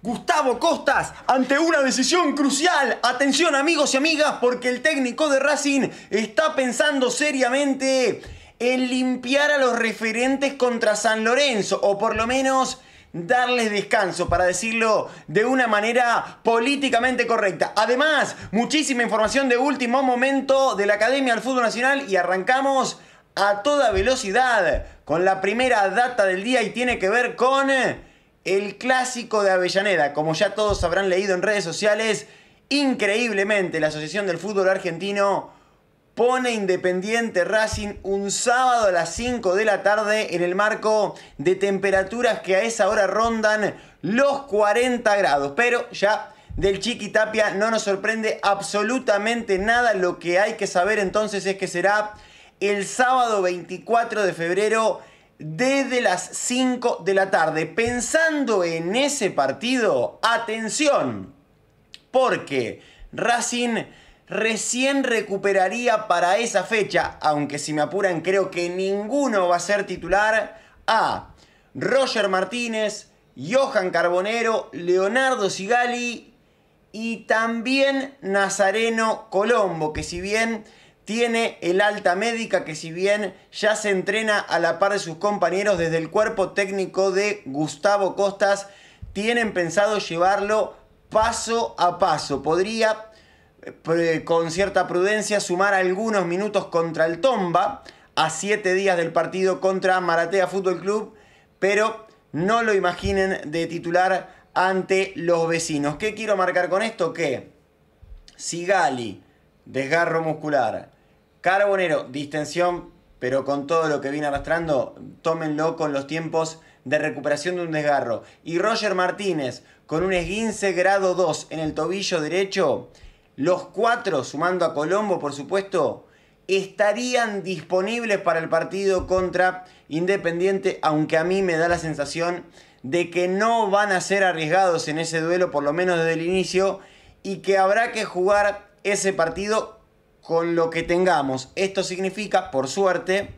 Gustavo Costas ante una decisión crucial. Atención amigos y amigas porque el técnico de Racing está pensando seriamente en limpiar a los referentes contra San Lorenzo o por lo menos darles descanso, para decirlo de una manera políticamente correcta. Además, muchísima información de último momento de la Academia del Fútbol Nacional y arrancamos a toda velocidad con la primera data del día y tiene que ver con el clásico de Avellaneda. Como ya todos habrán leído en redes sociales, increíblemente la Asociación del Fútbol Argentino pone Independiente Racing un sábado a las 5 de la tarde en el marco de temperaturas que a esa hora rondan los 40 grados. Pero ya del Chiqui Tapia no nos sorprende absolutamente nada. Lo que hay que saber entonces es que será el sábado 24 de febrero desde las 5 de la tarde. Pensando en ese partido, atención, porque Racing recién recuperaría para esa fecha, aunque si me apuran creo que ninguno va a ser titular, a Roger Martínez, Johan Carbonero, Leonardo Sigali y también Nazareno Colombo, que si bien tiene el alta médica que si bien ya se entrena a la par de sus compañeros desde el cuerpo técnico de Gustavo Costas, tienen pensado llevarlo paso a paso. Podría eh, con cierta prudencia sumar algunos minutos contra el Tomba a siete días del partido contra Maratea Fútbol Club, pero no lo imaginen de titular ante los vecinos. ¿Qué quiero marcar con esto? Que Sigali, desgarro muscular, Carbonero, distensión, pero con todo lo que viene arrastrando, tómenlo con los tiempos de recuperación de un desgarro. Y Roger Martínez, con un esguince grado 2 en el tobillo derecho, los cuatro, sumando a Colombo, por supuesto, estarían disponibles para el partido contra Independiente, aunque a mí me da la sensación de que no van a ser arriesgados en ese duelo, por lo menos desde el inicio, y que habrá que jugar ese partido con lo que tengamos. Esto significa, por suerte,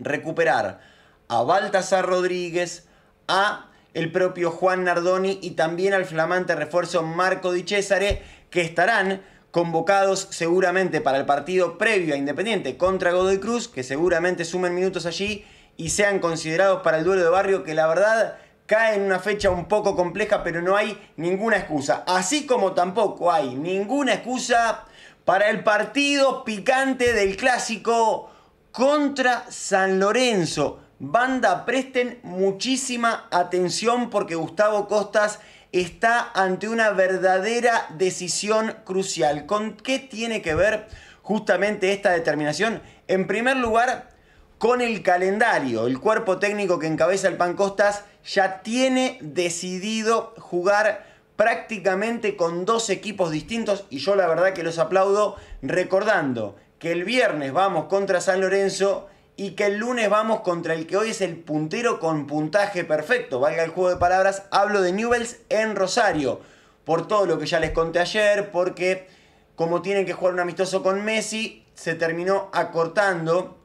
recuperar a Baltasar Rodríguez, a el propio Juan Nardoni y también al flamante refuerzo Marco Di Cesare, que estarán convocados seguramente para el partido previo a Independiente contra Godoy Cruz, que seguramente sumen minutos allí y sean considerados para el duelo de barrio, que la verdad cae en una fecha un poco compleja, pero no hay ninguna excusa. Así como tampoco hay ninguna excusa para el partido picante del clásico contra San Lorenzo. Banda, presten muchísima atención porque Gustavo Costas está ante una verdadera decisión crucial. ¿Con qué tiene que ver justamente esta determinación? En primer lugar, con el calendario. El cuerpo técnico que encabeza el Pan Costas ya tiene decidido jugar prácticamente con dos equipos distintos y yo la verdad que los aplaudo recordando que el viernes vamos contra San Lorenzo y que el lunes vamos contra el que hoy es el puntero con puntaje perfecto, valga el juego de palabras, hablo de Newells en Rosario, por todo lo que ya les conté ayer, porque como tienen que jugar un amistoso con Messi, se terminó acortando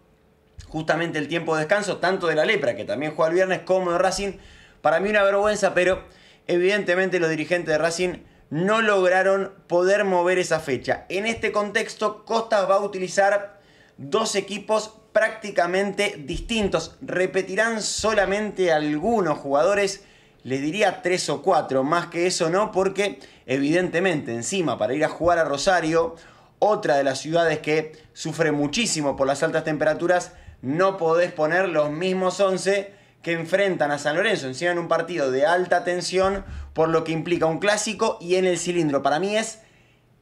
justamente el tiempo de descanso, tanto de la lepra, que también juega el viernes, como de Racing, para mí una vergüenza, pero evidentemente los dirigentes de Racing no lograron poder mover esa fecha. En este contexto, Costas va a utilizar dos equipos prácticamente distintos. Repetirán solamente algunos jugadores, le diría tres o cuatro, más que eso no, porque evidentemente encima para ir a jugar a Rosario, otra de las ciudades que sufre muchísimo por las altas temperaturas, no podés poner los mismos 11 que enfrentan a San Lorenzo. Encima en un partido de alta tensión, por lo que implica un clásico y en el cilindro. Para mí es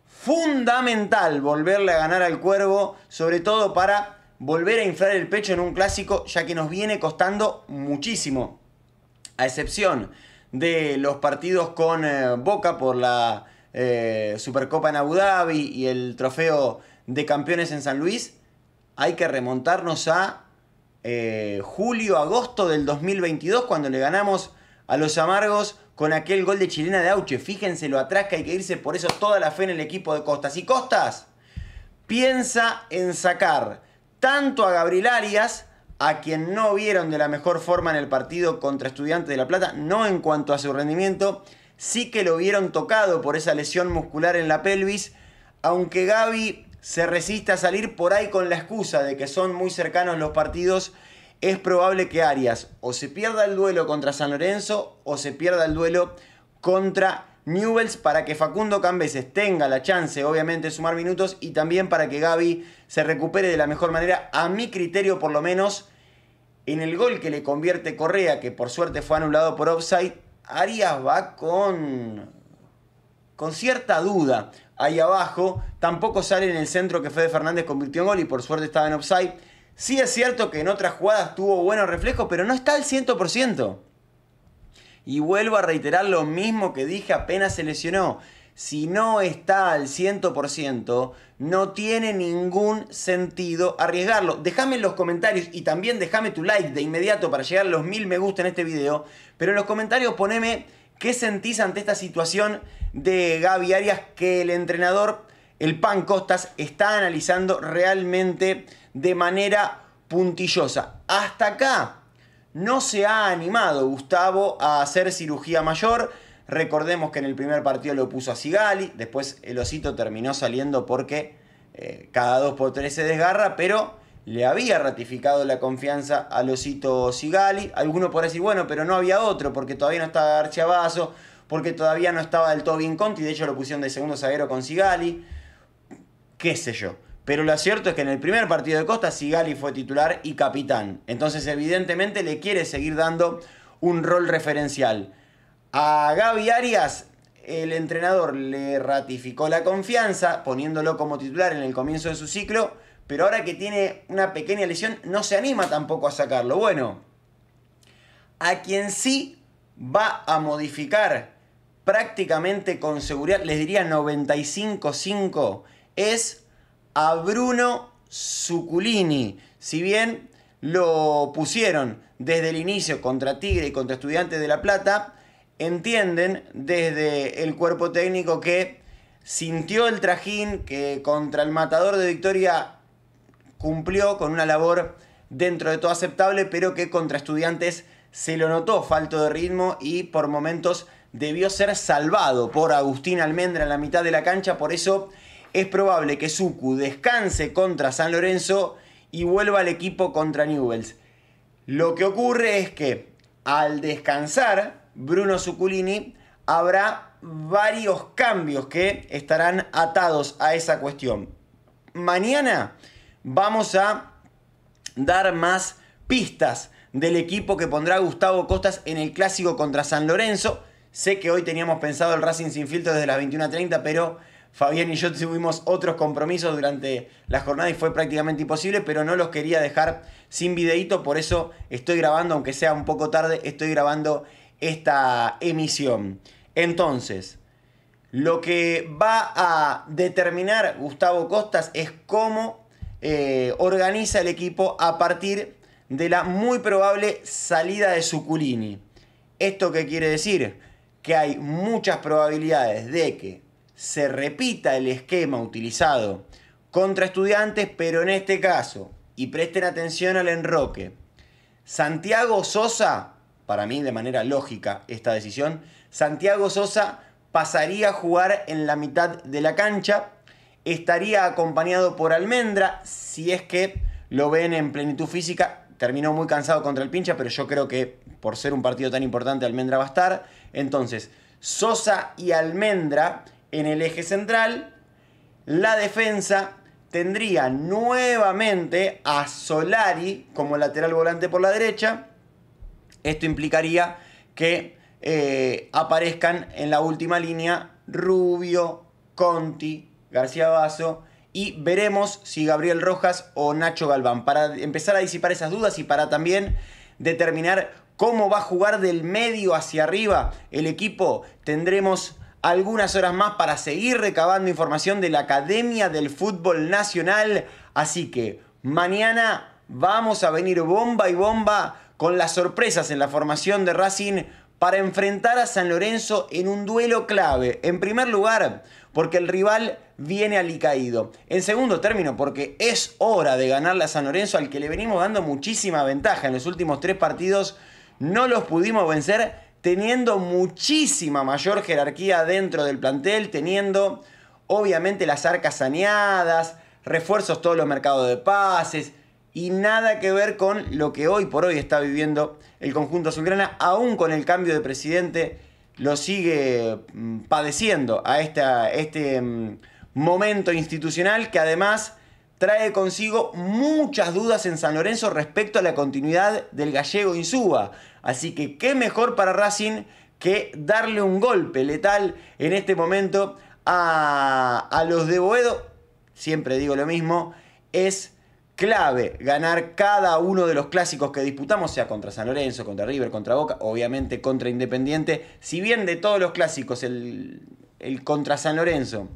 fundamental volverle a ganar al cuervo, sobre todo para volver a inflar el pecho en un clásico, ya que nos viene costando muchísimo. A excepción de los partidos con eh, Boca por la eh, Supercopa en Abu Dhabi y el trofeo de campeones en San Luis, hay que remontarnos a eh, julio-agosto del 2022, cuando le ganamos a los amargos con aquel gol de chilena de Auche. Fíjense lo atrás que hay que irse, por eso toda la fe en el equipo de Costas. Y Costas piensa en sacar tanto a Gabriel Arias, a quien no vieron de la mejor forma en el partido contra Estudiantes de La Plata, no en cuanto a su rendimiento, sí que lo vieron tocado por esa lesión muscular en la pelvis, aunque Gaby se resiste a salir por ahí con la excusa de que son muy cercanos los partidos, es probable que Arias o se pierda el duelo contra San Lorenzo o se pierda el duelo contra Newells para que Facundo Cambeses tenga la chance, obviamente, de sumar minutos y también para que Gaby se recupere de la mejor manera, a mi criterio por lo menos, en el gol que le convierte Correa, que por suerte fue anulado por offside, Arias va con, con cierta duda ahí abajo. Tampoco sale en el centro que de Fernández convirtió en gol y por suerte estaba en offside. Sí es cierto que en otras jugadas tuvo buenos reflejos, pero no está al 100%. Y vuelvo a reiterar lo mismo que dije apenas se lesionó. Si no está al 100%, no tiene ningún sentido arriesgarlo. Déjame en los comentarios y también déjame tu like de inmediato para llegar a los mil me gusta en este video. Pero en los comentarios poneme ¿Qué sentís ante esta situación de Gaby Arias que el entrenador, el Pan Costas, está analizando realmente de manera puntillosa? Hasta acá no se ha animado Gustavo a hacer cirugía mayor. Recordemos que en el primer partido lo puso a Sigali, después el osito terminó saliendo porque eh, cada 2 por 3 se desgarra, pero le había ratificado la confianza a Losito Sigali. Alguno por decir, bueno, pero no había otro, porque todavía no estaba García porque todavía no estaba del todo bien Conti, de hecho lo pusieron de segundo zaguero con Sigali. Qué sé yo. Pero lo cierto es que en el primer partido de Costa, Sigali fue titular y capitán. Entonces, evidentemente, le quiere seguir dando un rol referencial. A Gaby Arias, el entrenador le ratificó la confianza, poniéndolo como titular en el comienzo de su ciclo pero ahora que tiene una pequeña lesión no se anima tampoco a sacarlo. Bueno, a quien sí va a modificar prácticamente con seguridad, les diría 95-5, es a Bruno Suculini. Si bien lo pusieron desde el inicio contra Tigre y contra Estudiantes de La Plata, entienden desde el cuerpo técnico que sintió el trajín, que contra el matador de Victoria cumplió con una labor dentro de todo aceptable, pero que contra estudiantes se lo notó falto de ritmo y por momentos debió ser salvado por Agustín Almendra en la mitad de la cancha, por eso es probable que Suku descanse contra San Lorenzo y vuelva al equipo contra Newells. Lo que ocurre es que al descansar Bruno Suculini habrá varios cambios que estarán atados a esa cuestión. Mañana vamos a dar más pistas del equipo que pondrá Gustavo Costas en el clásico contra San Lorenzo. Sé que hoy teníamos pensado el Racing sin filtro desde las 21.30, pero Fabián y yo tuvimos otros compromisos durante la jornada y fue prácticamente imposible, pero no los quería dejar sin videito, por eso estoy grabando, aunque sea un poco tarde, estoy grabando esta emisión. Entonces, lo que va a determinar Gustavo Costas es cómo eh, organiza el equipo a partir de la muy probable salida de Suculini. ¿Esto qué quiere decir? Que hay muchas probabilidades de que se repita el esquema utilizado contra estudiantes, pero en este caso, y presten atención al enroque, Santiago Sosa, para mí de manera lógica esta decisión, Santiago Sosa pasaría a jugar en la mitad de la cancha estaría acompañado por Almendra, si es que lo ven en plenitud física. Terminó muy cansado contra el pincha, pero yo creo que por ser un partido tan importante Almendra va a estar. Entonces, Sosa y Almendra en el eje central. La defensa tendría nuevamente a Solari como lateral volante por la derecha. Esto implicaría que eh, aparezcan en la última línea Rubio, Conti, García Basso. Y veremos si Gabriel Rojas o Nacho Galván. Para empezar a disipar esas dudas y para también determinar cómo va a jugar del medio hacia arriba el equipo, tendremos algunas horas más para seguir recabando información de la Academia del Fútbol Nacional. Así que mañana vamos a venir bomba y bomba con las sorpresas en la formación de Racing para enfrentar a San Lorenzo en un duelo clave. En primer lugar, porque el rival viene alicaído. En segundo término, porque es hora de ganarle a San Lorenzo, al que le venimos dando muchísima ventaja en los últimos tres partidos. No los pudimos vencer teniendo muchísima mayor jerarquía dentro del plantel, teniendo obviamente las arcas saneadas, refuerzos todos los mercados de pases, y nada que ver con lo que hoy por hoy está viviendo el conjunto azulgrana, aún con el cambio de presidente, lo sigue mm, padeciendo a este mm, momento institucional que además trae consigo muchas dudas en San Lorenzo respecto a la continuidad del gallego Insúa. Así que qué mejor para Racing que darle un golpe letal en este momento a, a los de Boedo, siempre digo lo mismo, es clave ganar cada uno de los clásicos que disputamos, sea contra San Lorenzo, contra River, contra Boca, obviamente contra Independiente. Si bien de todos los clásicos el, el contra San Lorenzo,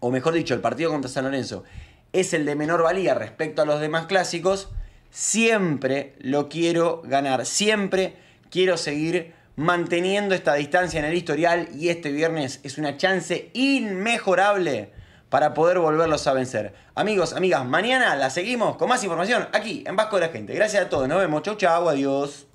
o mejor dicho, el partido contra San Lorenzo, es el de menor valía respecto a los demás clásicos, siempre lo quiero ganar, siempre quiero seguir manteniendo esta distancia en el historial y este viernes es una chance inmejorable para poder volverlos a vencer. Amigos, amigas, mañana la seguimos con más información aquí en Vasco de la Gente. Gracias a todos, nos vemos, chau chau, adiós.